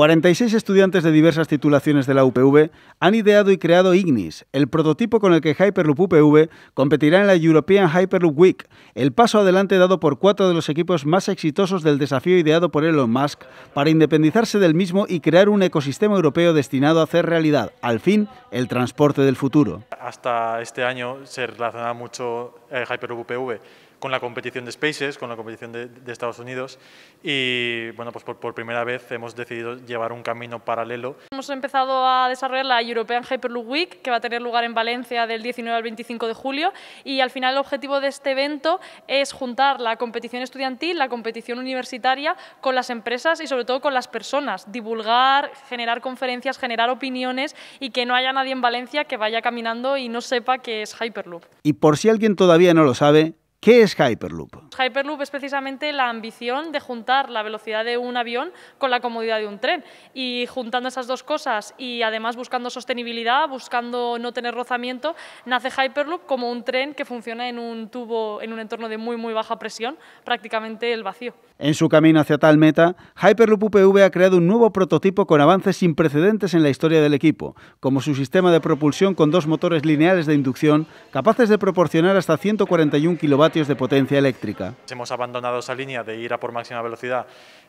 46 estudiantes de diversas titulaciones de la UPV han ideado y creado Ignis, el prototipo con el que Hyperloop UPV competirá en la European Hyperloop Week, el paso adelante dado por cuatro de los equipos más exitosos del desafío ideado por Elon Musk para independizarse del mismo y crear un ecosistema europeo destinado a hacer realidad, al fin, el transporte del futuro. Hasta este año se relaciona mucho eh, Hyperloop UPV con la competición de Spaces, con la competición de, Estados Unidos y bueno, pues por, primera vez hemos decidido llevar un camino paralelo. Hemos empezado a desarrollar la European Hyperloop Week que va a tener lugar en Valencia del 19 al 25 de julio y al final el objetivo de este evento es juntar la competición estudiantil, la competición universitaria con las empresas y sobre todo con las personas, divulgar, generar conferencias, generar opiniones y que no haya nadie en Valencia que vaya caminando y no sepa que es Hyperloop. Y por si alguien todavía no lo sabe, Che è Skyperloop? Hyperloop es precisamente la ambición de juntar la velocidad de un avión con la comodidad de un tren. Y juntando esas dos cosas y además buscando sostenibilidad, buscando no tener rozamiento, nace Hyperloop como un tren que funciona en un tubo, en un entorno de muy, muy baja presión, prácticamente el vacío. En su camino hacia tal meta, Hyperloop UPV ha creado un nuevo prototipo con avances sin precedentes en la historia del equipo, como su sistema de propulsión con dos motores lineales de inducción capaces de proporcionar hasta 141 kilovatios de potencia eléctrica. Hemos abandonado esa línea de ir a por máxima velocidad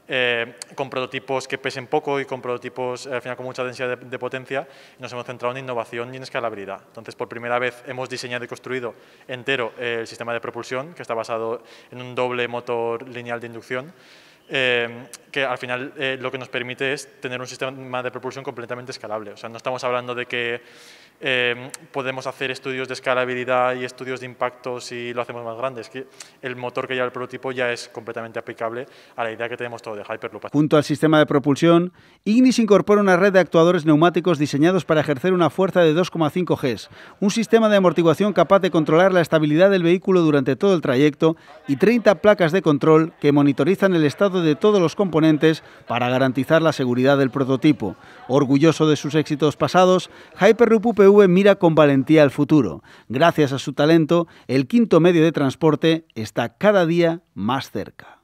eh, con prototipos que pesen poco y con prototipos eh, al final con mucha densidad de, potencia, nos hemos centrado en innovación y en escalabilidad. Entonces, por primera vez hemos diseñado y construido entero eh, el sistema de propulsión, que está basado en un doble motor lineal de inducción, eh, que al final eh, lo que nos permite es tener un sistema de propulsión completamente escalable. O sea, no estamos hablando de que eh, podemos hacer estudios de escalabilidad y estudios de impacto si lo hacemos más grande. Es que el motor que lleva el prototipo ya es completamente aplicable a la idea que tenemos todo de Hyperloop. Junto al sistema de propulsión, Ignis incorpora una red de actuadores neumáticos diseñados para ejercer una fuerza de 2,5 G... un sistema de amortiguación capaz de controlar la estabilidad del vehículo durante todo el trayecto y 30 placas de control que monitorizan el estado de todos los componentes para garantizar la seguridad del prototipo. Orgulloso de sus éxitos pasados, Hyperloop UPV mira con valentía al futuro. Gracias a su talento, el quinto medio de transporte está cada día más cerca.